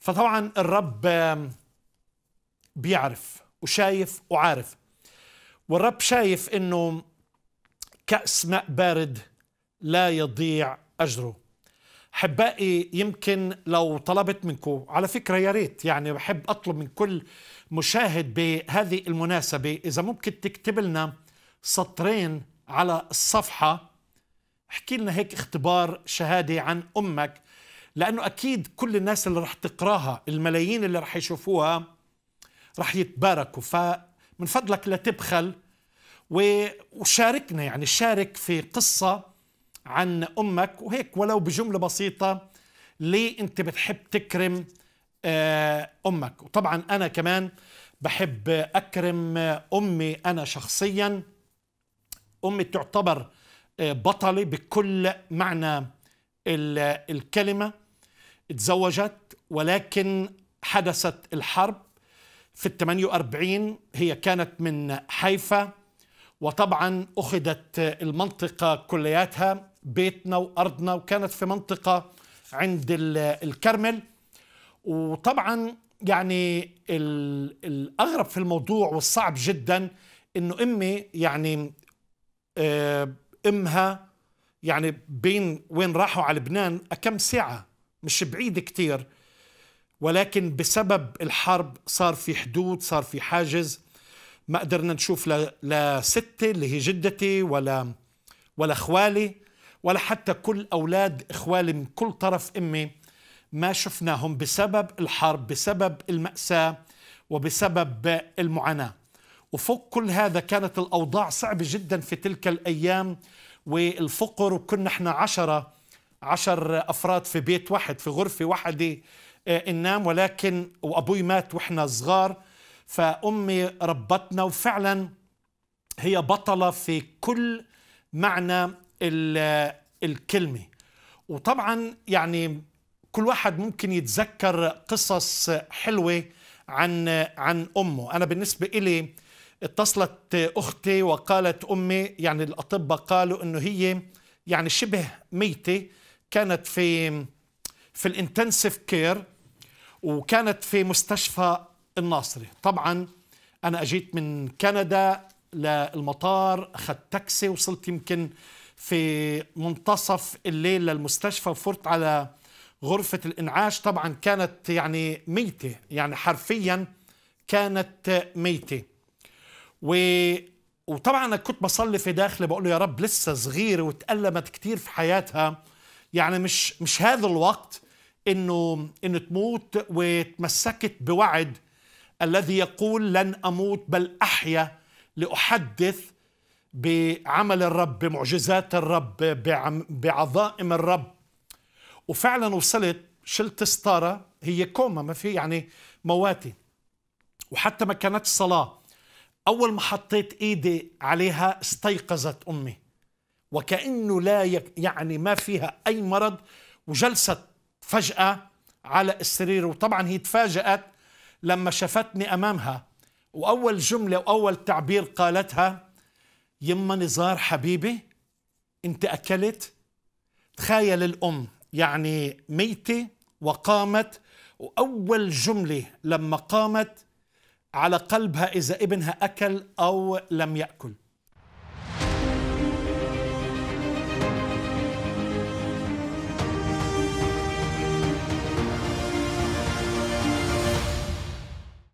فطبعا الرب بيعرف وشايف وعارف والرب شايف انه كأس ماء بارد لا يضيع أجره حبائي يمكن لو طلبت منكم على فكرة يا ريت يعني بحب أطلب من كل مشاهد بهذه المناسبة إذا ممكن تكتب لنا سطرين على الصفحة احكي لنا هيك اختبار شهادة عن أمك لانه اكيد كل الناس اللي راح تقراها الملايين اللي راح يشوفوها راح يتباركوا فمن فضلك لا تبخل وشاركنا يعني شارك في قصه عن امك وهيك ولو بجمله بسيطه ليه انت بتحب تكرم آه، امك وطبعا انا كمان بحب اكرم آه، امي انا شخصيا امي تعتبر آه، بطله بكل معنى الكلمة اتزوجت ولكن حدثت الحرب في ال 48 هي كانت من حيفا وطبعا أخذت المنطقة كلياتها بيتنا وأرضنا وكانت في منطقة عند الكرمل وطبعا يعني الأغرب في الموضوع والصعب جدا أنه أمي يعني آه، أمها يعني بين وين راحوا على لبنان كم ساعة مش بعيد كتير ولكن بسبب الحرب صار في حدود صار في حاجز ما قدرنا نشوف لا, لا ستي اللي هي جدتي ولا ولا اخوالي ولا حتى كل اولاد اخوالي من كل طرف امي ما شفناهم بسبب الحرب بسبب المأساة وبسبب المعاناة وفوق كل هذا كانت الأوضاع صعبة جدا في تلك الأيام والفقر وكنا احنا عشرة عشر أفراد في بيت واحد في غرفة واحدة ننام آه، ولكن وأبوي مات وإحنا صغار فأمي ربتنا وفعلا هي بطلة في كل معنى الكلمة وطبعا يعني كل واحد ممكن يتذكر قصص حلوة عن عن أمه أنا بالنسبة إلي اتصلت أختي وقالت أمي يعني الأطباء قالوا أنه هي يعني شبه ميتة كانت في في الانتنسيف كير وكانت في مستشفى الناصري طبعا أنا أجيت من كندا للمطار أخذت تاكسي وصلت يمكن في منتصف الليل للمستشفى وفرت على غرفة الإنعاش طبعا كانت يعني ميتة يعني حرفيا كانت ميتة و وطبعا انا كنت بصلي في داخلي بقول له يا رب لسه صغيره وتألمت كثير في حياتها يعني مش مش هذا الوقت انه انه تموت وتمسكت بوعد الذي يقول لن اموت بل احيا لاحدث بعمل الرب بمعجزات الرب بعظائم الرب وفعلا وصلت شلت ستاره هي كوما ما في يعني مواتي وحتى ما كانت صلاه أول ما حطيت إيدي عليها استيقظت أمي وكأنه لا يعني ما فيها أي مرض وجلست فجأة على السرير وطبعا هي تفاجأت لما شفتني أمامها وأول جملة وأول تعبير قالتها يما نزار حبيبي أنت أكلت تخيل الأم يعني ميتة وقامت وأول جملة لما قامت على قلبها إذا ابنها أكل أو لم يأكل